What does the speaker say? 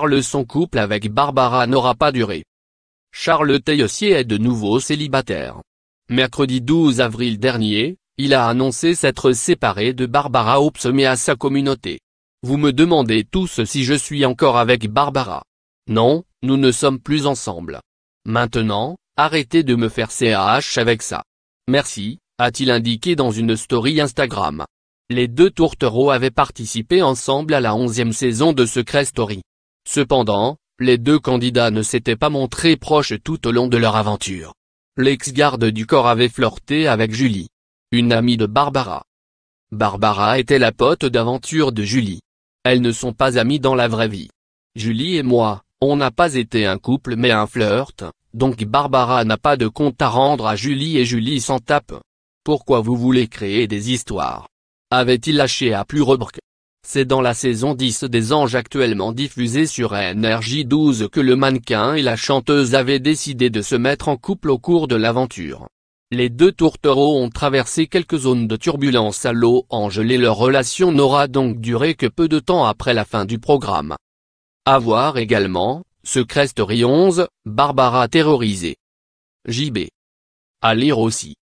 Charles son couple avec Barbara n'aura pas duré. Charles Teyossier est de nouveau célibataire. Mercredi 12 avril dernier, il a annoncé s'être séparé de Barbara Hoops mais à sa communauté. Vous me demandez tous si je suis encore avec Barbara. Non, nous ne sommes plus ensemble. Maintenant, arrêtez de me faire ch avec ça. Merci, a-t-il indiqué dans une story Instagram. Les deux tourtereaux avaient participé ensemble à la onzième saison de Secret Story. Cependant, les deux candidats ne s'étaient pas montrés proches tout au long de leur aventure. L'ex-garde du corps avait flirté avec Julie. Une amie de Barbara. Barbara était la pote d'aventure de Julie. Elles ne sont pas amies dans la vraie vie. Julie et moi, on n'a pas été un couple mais un flirt, donc Barbara n'a pas de compte à rendre à Julie et Julie s'en tape. Pourquoi vous voulez créer des histoires Avait-il lâché à plus c'est dans la saison 10 des Anges actuellement diffusée sur NRJ12 que le mannequin et la chanteuse avaient décidé de se mettre en couple au cours de l'aventure. Les deux tourtereaux ont traversé quelques zones de turbulence à l'eau angelée leur relation n'aura donc duré que peu de temps après la fin du programme. A voir également, Secret Story 11, Barbara terrorisée. JB. À lire aussi.